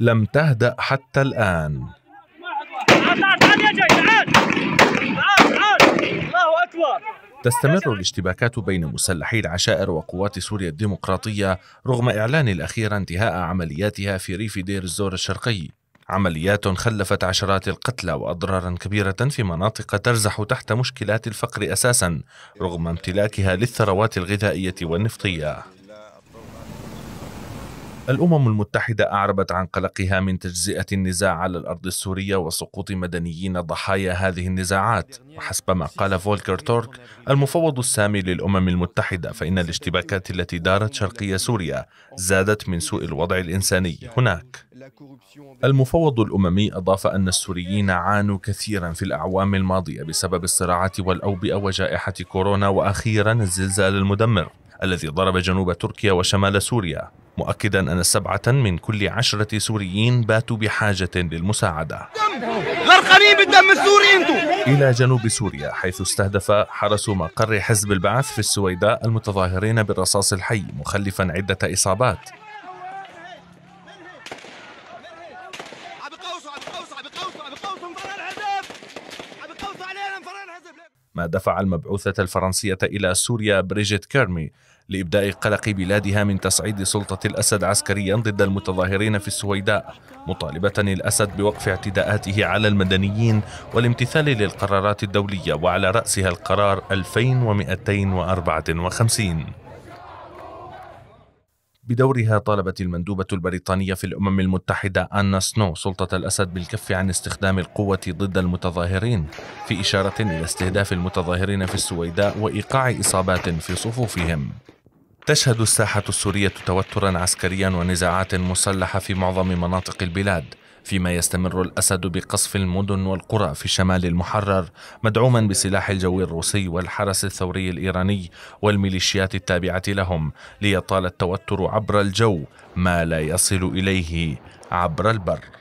لم تهدأ حتى الآن تستمر الاشتباكات بين مسلحي العشائر وقوات سوريا الديمقراطية رغم إعلان الأخير انتهاء عملياتها في ريف دير الزور الشرقي عمليات خلفت عشرات القتلى وأضرارا كبيرة في مناطق ترزح تحت مشكلات الفقر أساسا رغم امتلاكها للثروات الغذائية والنفطية الأمم المتحدة أعربت عن قلقها من تجزئة النزاع على الأرض السورية وسقوط مدنيين ضحايا هذه النزاعات وحسب ما قال فولكر تورك المفوض السامي للأمم المتحدة فإن الاشتباكات التي دارت شرقية سوريا زادت من سوء الوضع الإنساني هناك المفوض الأممي أضاف أن السوريين عانوا كثيرا في الأعوام الماضية بسبب الصراعات والأوبئة وجائحة كورونا وأخيرا الزلزال المدمر الذي ضرب جنوب تركيا وشمال سوريا مؤكدا أن سبعة من كل عشرة سوريين باتوا بحاجة للمساعدة بالدم السوري إلى جنوب سوريا حيث استهدف حرس مقر حزب البعث في السويداء المتظاهرين بالرصاص الحي مخلفا عدة إصابات ما دفع المبعوثة الفرنسية إلى سوريا بريجيت كيرمي لإبداء قلق بلادها من تصعيد سلطة الأسد عسكريا ضد المتظاهرين في السويداء مطالبة الأسد بوقف اعتداءاته على المدنيين والامتثال للقرارات الدولية وعلى رأسها القرار 2254 بدورها طالبت المندوبة البريطانية في الأمم المتحدة أنا سنو سلطة الأسد بالكف عن استخدام القوة ضد المتظاهرين في إشارة إلى استهداف المتظاهرين في السويداء وإيقاع إصابات في صفوفهم تشهد الساحة السورية توترا عسكريا ونزاعات مسلحة في معظم مناطق البلاد فيما يستمر الأسد بقصف المدن والقرى في شمال المحرر مدعوما بسلاح الجو الروسي والحرس الثوري الإيراني والميليشيات التابعة لهم ليطال التوتر عبر الجو ما لا يصل إليه عبر البر